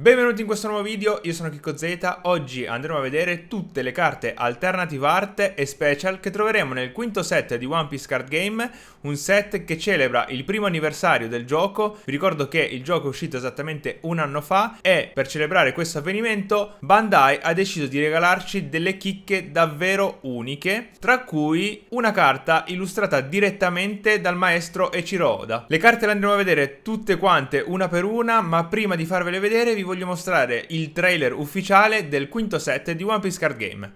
Benvenuti in questo nuovo video, io sono Kiko Z, oggi andremo a vedere tutte le carte alternative art e special che troveremo nel quinto set di One Piece Card Game, un set che celebra il primo anniversario del gioco, vi ricordo che il gioco è uscito esattamente un anno fa e per celebrare questo avvenimento Bandai ha deciso di regalarci delle chicche davvero uniche, tra cui una carta illustrata direttamente dal maestro Echiro Oda. Le carte le andremo a vedere tutte quante una per una, ma prima di farvele vedere vi voglio mostrare il trailer ufficiale del quinto set di One Piece Card Game.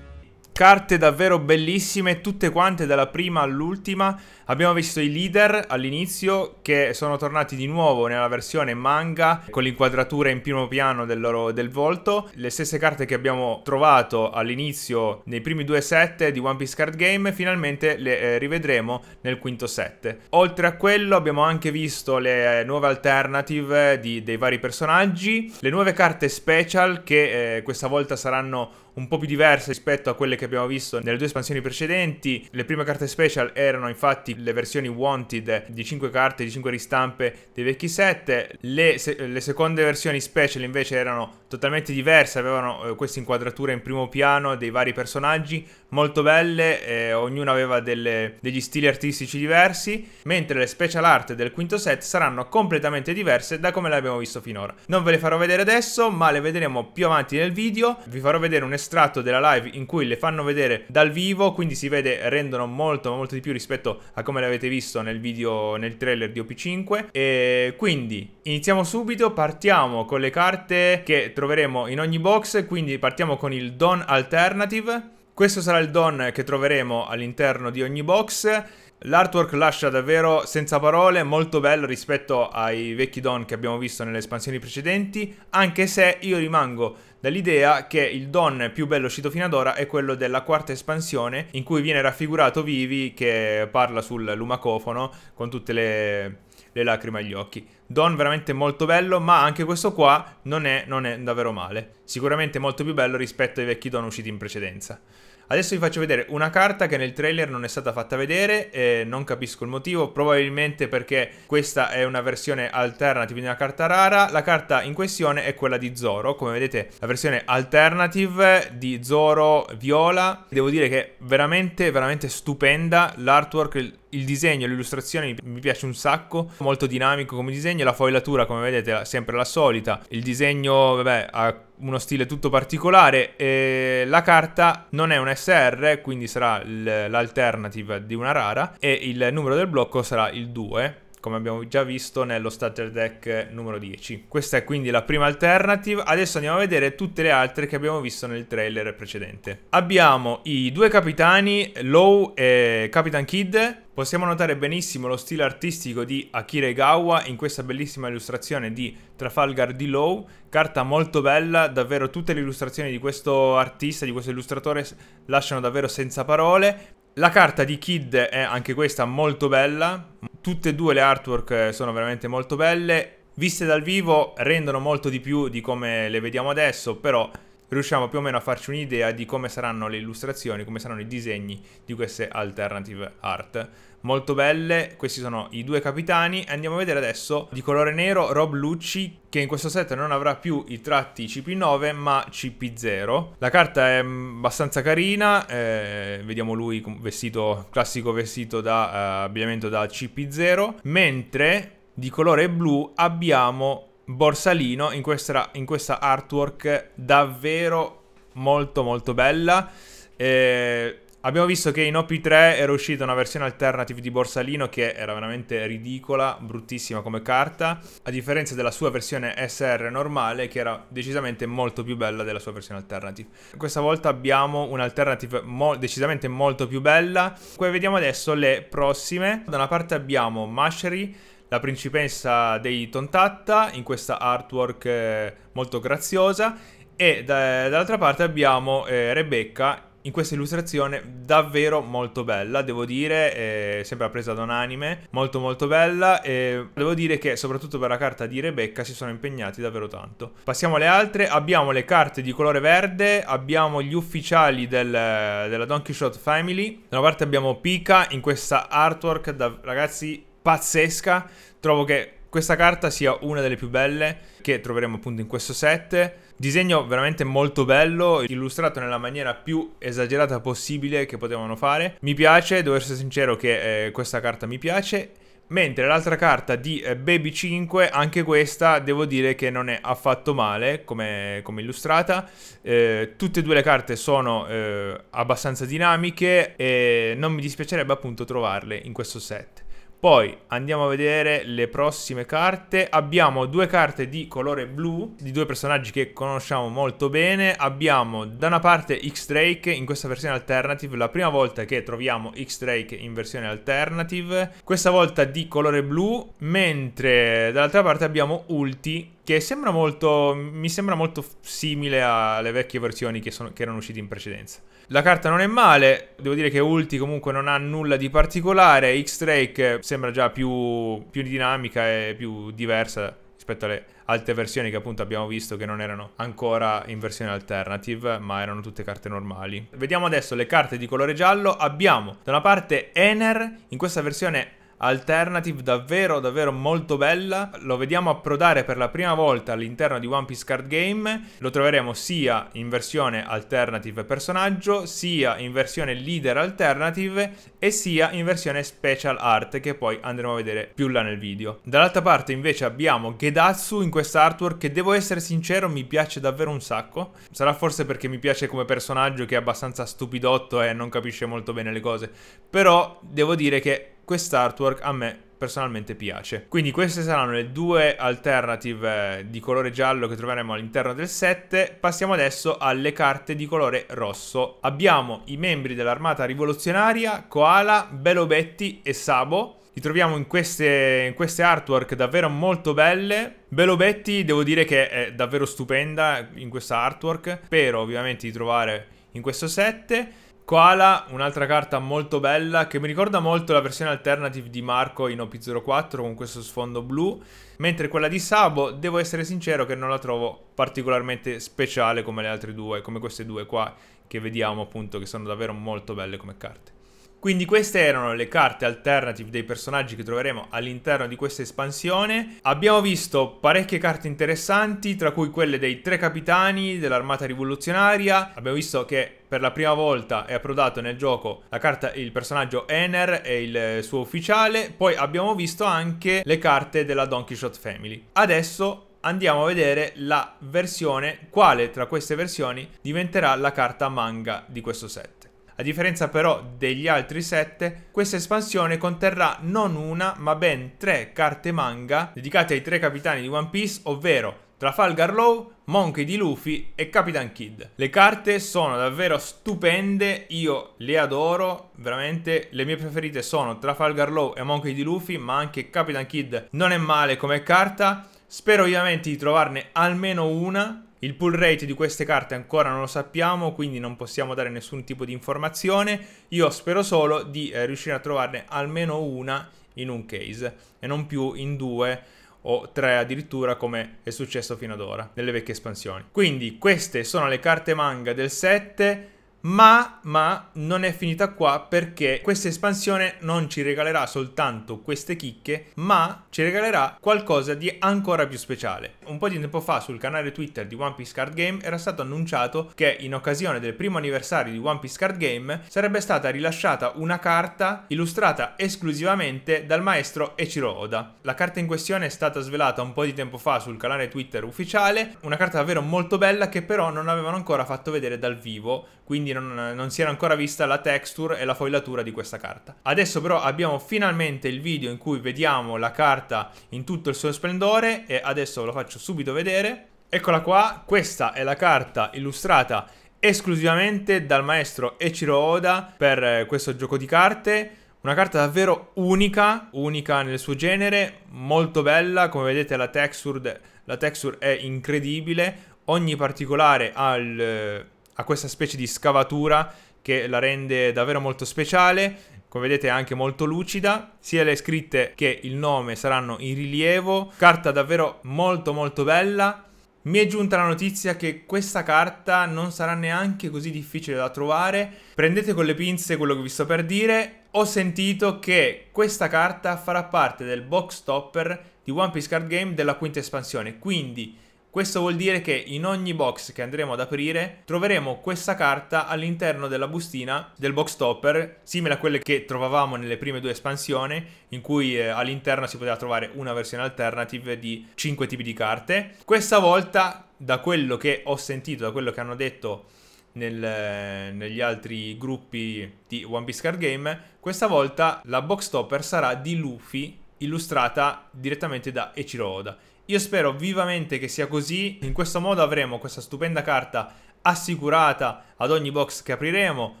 Carte davvero bellissime, tutte quante dalla prima all'ultima Abbiamo visto i leader all'inizio che sono tornati di nuovo nella versione manga con l'inquadratura in primo piano del loro del volto, le stesse carte che abbiamo trovato all'inizio nei primi due set di One Piece Card Game, finalmente le eh, rivedremo nel quinto set. Oltre a quello abbiamo anche visto le eh, nuove alternative di, dei vari personaggi, le nuove carte special che eh, questa volta saranno un po' più diverse rispetto a quelle che abbiamo visto nelle due espansioni precedenti. Le prime carte special erano infatti le versioni wanted di 5 carte, di 5 ristampe dei vecchi set, le, se, le seconde versioni special invece erano totalmente diverse, avevano eh, queste inquadrature in primo piano dei vari personaggi, molto belle, eh, ognuna aveva delle, degli stili artistici diversi, mentre le special art del quinto set saranno completamente diverse da come le abbiamo visto finora. Non ve le farò vedere adesso, ma le vedremo più avanti nel video, vi farò vedere un estratto della live in cui le fanno vedere dal vivo, quindi si vede rendono molto molto di più rispetto a come le avete visto nel video, nel trailer di OP5 e quindi iniziamo subito, partiamo con le carte che troveremo in ogni box, quindi partiamo con il Don Alternative questo sarà il don che troveremo all'interno di ogni box. L'artwork lascia davvero senza parole, molto bello rispetto ai vecchi don che abbiamo visto nelle espansioni precedenti, anche se io rimango dall'idea che il don più bello uscito fino ad ora è quello della quarta espansione, in cui viene raffigurato Vivi che parla sul lumacofono con tutte le le lacrime agli occhi. Don veramente molto bello, ma anche questo qua non è, non è davvero male. Sicuramente molto più bello rispetto ai vecchi Don usciti in precedenza. Adesso vi faccio vedere una carta che nel trailer non è stata fatta vedere, eh, non capisco il motivo, probabilmente perché questa è una versione alternative di una carta rara. La carta in questione è quella di Zoro, come vedete la versione alternative di Zoro viola. Devo dire che è veramente, veramente stupenda, l'artwork, il disegno, l'illustrazione mi piace un sacco, molto dinamico come disegno, la foilatura come vedete è sempre la solita, il disegno vabbè, ha uno stile tutto particolare, e la carta non è un SR quindi sarà l'alternative di una rara e il numero del blocco sarà il 2 come abbiamo già visto nello starter deck numero 10. Questa è quindi la prima alternative, adesso andiamo a vedere tutte le altre che abbiamo visto nel trailer precedente. Abbiamo i due capitani, Low e Capitan Kid, Possiamo notare benissimo lo stile artistico di Akira Egawa in questa bellissima illustrazione di Trafalgar di Law, carta molto bella, davvero tutte le illustrazioni di questo artista, di questo illustratore lasciano davvero senza parole la carta di Kid è anche questa molto bella, tutte e due le artwork eh, sono veramente molto belle, viste dal vivo rendono molto di più di come le vediamo adesso, però riusciamo più o meno a farci un'idea di come saranno le illustrazioni, come saranno i disegni di queste alternative art. Molto belle, questi sono i due capitani. Andiamo a vedere adesso di colore nero Rob Lucci che in questo set non avrà più i tratti CP9 ma CP0. La carta è mm, abbastanza carina, eh, vediamo lui vestito, classico vestito da eh, abbigliamento da CP0, mentre di colore blu abbiamo Borsalino in questa, in questa artwork davvero molto molto bella. Eh, abbiamo visto che in OP3 era uscita una versione alternative di Borsalino che era veramente ridicola, bruttissima come carta, a differenza della sua versione SR normale che era decisamente molto più bella della sua versione alternative. Questa volta abbiamo un'alternative mo decisamente molto più bella. Poi vediamo adesso le prossime. Da una parte abbiamo Mashery la principessa dei Tontatta in questa artwork eh, molto graziosa e da, dall'altra parte abbiamo eh, Rebecca in questa illustrazione davvero molto bella, devo dire, eh, sempre presa da un anime, molto molto bella e devo dire che soprattutto per la carta di Rebecca si sono impegnati davvero tanto. Passiamo alle altre, abbiamo le carte di colore verde, abbiamo gli ufficiali del, della Don Quixote Family, da una parte abbiamo Pika in questa artwork, da, ragazzi pazzesca. Trovo che questa carta sia una delle più belle che troveremo appunto in questo set. Disegno veramente molto bello, illustrato nella maniera più esagerata possibile che potevano fare. Mi piace, devo essere sincero che eh, questa carta mi piace. Mentre l'altra carta di eh, Baby 5, anche questa devo dire che non è affatto male come, come illustrata. Eh, tutte e due le carte sono eh, abbastanza dinamiche e non mi dispiacerebbe appunto trovarle in questo set. Poi andiamo a vedere le prossime carte. Abbiamo due carte di colore blu, di due personaggi che conosciamo molto bene. Abbiamo da una parte X-Drake in questa versione alternative, la prima volta che troviamo X-Drake in versione alternative. Questa volta di colore blu, mentre dall'altra parte abbiamo Ulti che sembra molto, mi sembra molto simile alle vecchie versioni che, sono, che, erano uscite in precedenza. La carta non è male, devo dire che Ulti comunque non ha nulla di particolare, X-Drake sembra già più, più dinamica e più diversa rispetto alle altre versioni che appunto abbiamo visto che non erano ancora in versione alternative ma erano tutte carte normali. Vediamo adesso le carte di colore giallo, abbiamo da una parte Ener, in questa versione alternative davvero davvero molto bella lo vediamo approdare per la prima volta all'interno di One Piece Card Game lo troveremo sia in versione alternative personaggio sia in versione leader alternative e sia in versione special art che poi andremo a vedere più là nel video dall'altra parte invece abbiamo Gedatsu in questa artwork che devo essere sincero mi piace davvero un sacco sarà forse perché mi piace come personaggio che è abbastanza stupidotto e non capisce molto bene le cose però devo dire che quest'artwork a me personalmente piace. Quindi queste saranno le due alternative eh, di colore giallo che troveremo all'interno del set. Passiamo adesso alle carte di colore rosso. Abbiamo i membri dell'armata rivoluzionaria, Koala, Belo Betti e Sabo. Li troviamo in queste, in queste artwork davvero molto belle. Belo Betti devo dire che è davvero stupenda in questa artwork. Spero ovviamente di trovare in questo set. Koala, un'altra carta molto bella che mi ricorda molto la versione alternative di Marco in OP04 con questo sfondo blu, mentre quella di Sabo devo essere sincero che non la trovo particolarmente speciale come le altre due, come queste due qua che vediamo appunto che sono davvero molto belle come carte. Quindi queste erano le carte alternative dei personaggi che troveremo all'interno di questa espansione. Abbiamo visto parecchie carte interessanti, tra cui quelle dei tre capitani dell'armata rivoluzionaria. Abbiamo visto che per la prima volta è approdato nel gioco la carta il personaggio Ener e il suo ufficiale, poi abbiamo visto anche le carte della Don Quixote Family. Adesso andiamo a vedere la versione, quale tra queste versioni diventerà la carta manga di questo set. A differenza però degli altri 7, questa espansione conterrà non una ma ben tre carte manga dedicate ai tre capitani di One Piece, ovvero Trafalgar Law, Monkey di Luffy e Capitan Kid. Le carte sono davvero stupende, io le adoro, veramente le mie preferite sono Trafalgar Law e Monkey di Luffy, ma anche Capitan Kid non è male come carta. Spero ovviamente di trovarne almeno una il pull rate di queste carte ancora non lo sappiamo, quindi non possiamo dare nessun tipo di informazione. Io spero solo di eh, riuscire a trovarne almeno una in un case e non più in due o tre addirittura come è successo fino ad ora nelle vecchie espansioni. Quindi queste sono le carte manga del 7 ma, ma non è finita qua perché questa espansione non ci regalerà soltanto queste chicche, ma ci regalerà qualcosa di ancora più speciale. Un po' di tempo fa sul canale Twitter di One Piece Card Game era stato annunciato che in occasione del primo anniversario di One Piece Card Game sarebbe stata rilasciata una carta illustrata esclusivamente dal maestro Echiro Oda. La carta in questione è stata svelata un po' di tempo fa sul canale Twitter ufficiale, una carta davvero molto bella che però non avevano ancora fatto vedere dal vivo quindi non, non, si era ancora vista la texture e la foillatura di questa carta. Adesso però abbiamo finalmente il video in cui vediamo la carta in tutto il suo splendore e adesso lo faccio subito vedere. Eccola qua, questa è la carta illustrata esclusivamente dal maestro Echiro Oda per eh, questo gioco di carte. Una carta davvero unica, unica nel suo genere, molto bella, come vedete la texture, la texture è incredibile, ogni particolare ha il eh, ha questa specie di scavatura che la rende davvero molto speciale come vedete è anche molto lucida, sia le scritte che il nome saranno in rilievo, carta davvero molto molto bella. Mi è giunta la notizia che questa carta non sarà neanche così difficile da trovare, prendete con le pinze quello che vi sto per dire, ho sentito che questa carta farà parte del box topper di One Piece Card Game della quinta espansione, quindi questo vuol dire che in ogni box che andremo ad aprire troveremo questa carta all'interno della bustina del box topper, simile a quelle che trovavamo nelle prime due espansioni, in cui eh, all'interno si poteva trovare una versione alternative di 5 tipi di carte. Questa volta, da quello che ho sentito, da quello che hanno detto nel, eh, negli altri gruppi di One Piece Card Game, questa volta la box topper sarà di Luffy illustrata direttamente da Echiro Oda. Io spero vivamente che sia così, in questo modo avremo questa stupenda carta assicurata ad ogni box che apriremo.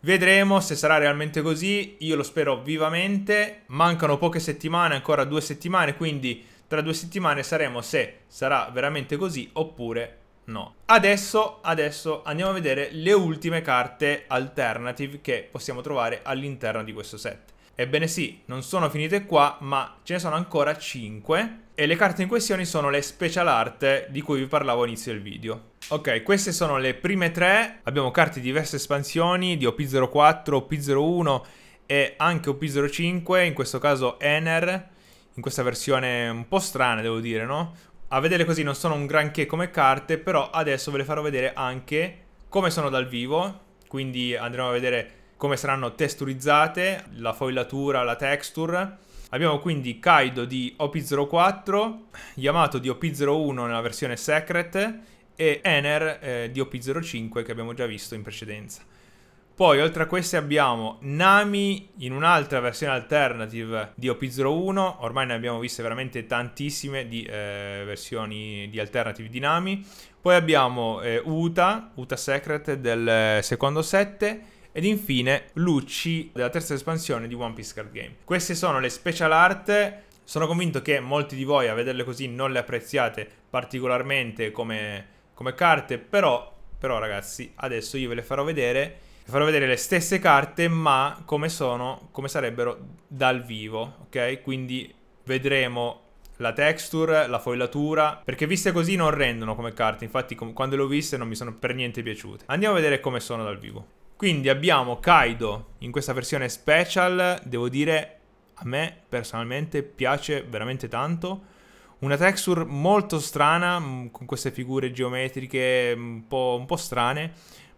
Vedremo se sarà realmente così, io lo spero vivamente. Mancano poche settimane, ancora due settimane, quindi tra due settimane saremo se sarà veramente così oppure no. Adesso, adesso andiamo a vedere le ultime carte alternative che possiamo trovare all'interno di questo set. Ebbene sì, non sono finite qua, ma ce ne sono ancora 5 e le carte in questione sono le special art di cui vi parlavo all'inizio del video. Ok, queste sono le prime tre, abbiamo carte di diverse espansioni di OP04, OP01 e anche OP05, in questo caso Ener, in questa versione un po' strana devo dire, no? A vedere così non sono un granché come carte, però adesso ve le farò vedere anche come sono dal vivo, quindi andremo a vedere come saranno testurizzate, la foilatura, la texture. Abbiamo quindi Kaido di OP04, Yamato di OP01 nella versione Secret e Ener eh, di OP05 che abbiamo già visto in precedenza. Poi oltre a queste abbiamo Nami in un'altra versione alternative di OP01, ormai ne abbiamo viste veramente tantissime di eh, versioni di alternative di Nami. Poi abbiamo eh, Uta, Uta Secret del eh, secondo set ed infine Lucci della terza espansione di One Piece Card Game. Queste sono le special art sono convinto che molti di voi a vederle così non le apprezziate particolarmente come, come carte, però, però, ragazzi adesso io ve le farò vedere, farò vedere le stesse carte ma come sono, come sarebbero dal vivo, ok? Quindi vedremo la texture, la foillatura, perché viste così non rendono come carte, infatti quando le ho viste non mi sono per niente piaciute. Andiamo a vedere come sono dal vivo. Quindi abbiamo Kaido in questa versione special, devo dire a me personalmente piace veramente tanto. Una texture molto strana, mm, con queste figure geometriche un po', un po strane,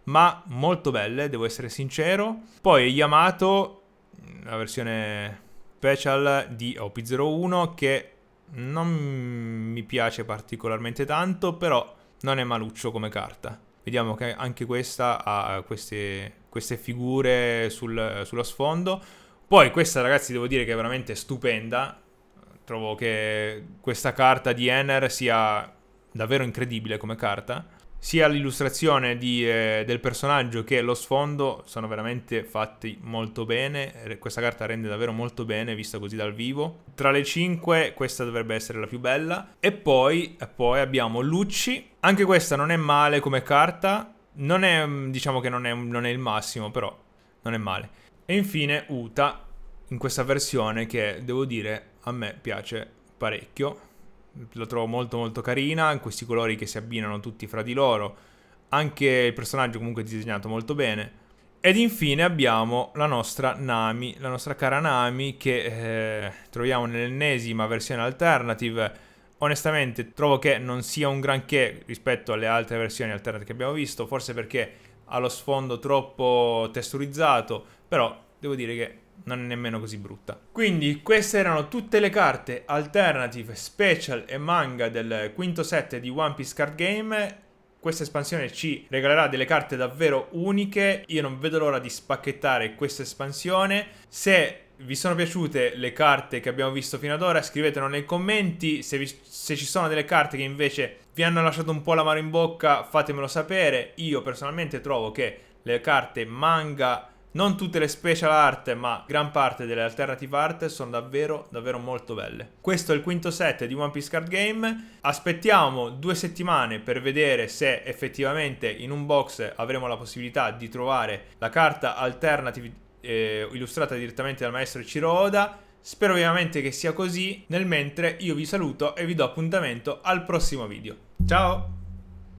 ma molto belle, devo essere sincero. Poi Yamato, mm, la versione special di OP01 che non mi piace particolarmente tanto, però non è maluccio come carta. Vediamo che anche questa ha queste, queste figure sul, sullo sfondo. Poi questa ragazzi devo dire che è veramente stupenda. Trovo che questa carta di Enner sia davvero incredibile come carta sia l'illustrazione di, eh, del personaggio che lo sfondo sono veramente fatti molto bene. Questa carta rende davvero molto bene vista così dal vivo. Tra le 5 questa dovrebbe essere la più bella. E poi, e poi abbiamo Lucci. Anche questa non è male come carta. Non è, mm, diciamo che non è, non è il massimo, però non è male. E infine Uta, in questa versione che devo dire a me piace parecchio la trovo molto molto carina, in questi colori che si abbinano tutti fra di loro, anche il personaggio comunque è disegnato molto bene. Ed infine abbiamo la nostra Nami, la nostra cara Nami che eh, troviamo nell'ennesima versione alternative. Onestamente trovo che non sia un granché rispetto alle altre versioni alternative che abbiamo visto, forse perché ha lo sfondo troppo testurizzato, però devo dire che non è nemmeno così brutta. Quindi queste erano tutte le carte alternative, special e manga del quinto set di One Piece Card Game. Questa espansione ci regalerà delle carte davvero uniche. Io non vedo l'ora di spacchettare questa espansione. Se vi sono piaciute le carte che abbiamo visto fino ad ora, scrivetelo nei commenti. Se, vi, se, ci sono delle carte che invece vi hanno lasciato un po' l'amaro in bocca, fatemelo sapere. Io personalmente trovo che le carte manga non tutte le special art, ma gran parte delle alternative art sono davvero, davvero molto belle. Questo è il quinto set di One Piece Card Game. Aspettiamo due settimane per vedere se effettivamente in un box avremo la possibilità di trovare la carta alternative eh, illustrata direttamente dal maestro Ciro Oda. Spero ovviamente che sia così. Nel mentre io vi saluto e vi do appuntamento al prossimo video. Ciao!